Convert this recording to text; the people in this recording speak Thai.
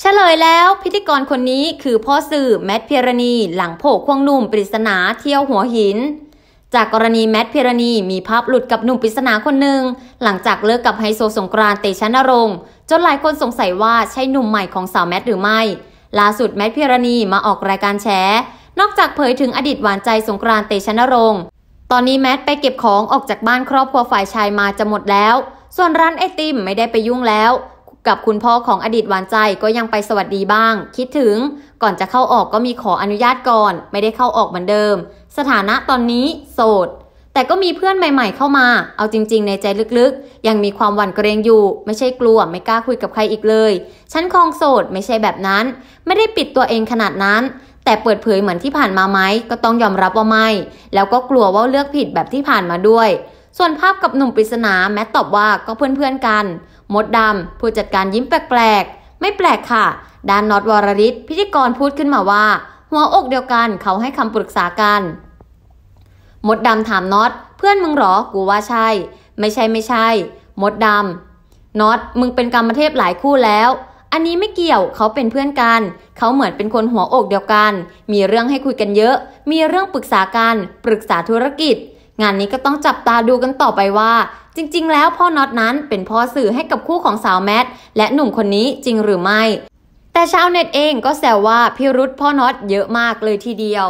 เฉลยแล้วพิธีกรคนนี้คือพ่อสื่อแมทพยรณีหลังโผควงหนุ่มปริศนาเที่ยวหัวหิน จากกรณีแมทพยรณีมีภาพหลุดกับหนุ่มปริศนาคนหนึ่งหลังจากเลิกกับไฮโซสงกรานเตชะนรงค์จนหลายคนสงสัยว่าใช่หนุ่มใหม่ของสาวแมทหรือไม่ ล่าสุดแมทพยรณีมาออกรายการแช์นอกจากเผยถึงอดีตหวานใจสงกรานเตชะนรงค์ตอนนี้แมทไปเก็บของออกจากบ้านครอบครัวฝ่ายชายมาจะหมดแล้ว ส่วนร้านไอติมไม่ได้ไปยุ่งแล้วกับคุณพ่อของอดีตหวานใจก็ยังไปสวัสดีบ้าง คิดถึงก่อนจะเข้าออกก็มีขออนุญาตก่อน ไม่ได้เข้าออกเหมือนเดิม สถานะตอนนี้โสดแต่ก็มีเพื่อนใหม่ ๆ เข้ามา เอาจริง ๆ ในใจลึกๆ ยังมีความหวั่นเกรงอยู่ไม่ใช่กลัวไม่กล้าคุยกับใครอีกเลยฉันคองโสดไม่ใช่แบบนั้น ไม่ได้ปิดตัวเองขนาดนั้น แต่เปิดเผยเหมือนที่ผ่านมาไหมก็ต้องยอมรับว่าไม่ แล้วก็กลัวว่าเลือกผิดแบบที่ผ่านมาด้วยส่วนภาพกับหนุ่มปริศนาแมทตอบว่าก็เพื่อนๆกันมดดำผู้จัดการยิ้มแปลกๆ ไม่แปลกค่ะ ด้านน็อตวรริศพิธีกรพูดขึ้นมาว่า หัวอกเดียวกันเขาให้คำปรึกษากันมดดำถามน็อต เพื่อนมึงหรอกูว่าใช่ ไม่ใช่ไม่ใช่ มดดำน็อตมึงเป็นกรรมเทพหลายคู่แล้ว อันนี้ไม่เกี่ยวเขาเป็นเพื่อนกันเขาเหมือนเป็นคนหัวอกเดียวกัน มีเรื่องให้คุยกันเยอะ มีเรื่องปรึกษากันปรึกษาธุรกิจงานนี้ก็ต้องจับตาดูกันต่อไปว่า จริง ๆ แล้วพ่อน็อตนั้นเป็นพ่อสื่อให้กับคู่ของสาวแมท และหนุ่มคนนี้จริงหรือไม่ แต่ชาวเน็ตเองก็แซวว่าพิรุษพ่อน็อตเยอะมากเลยทีเดียว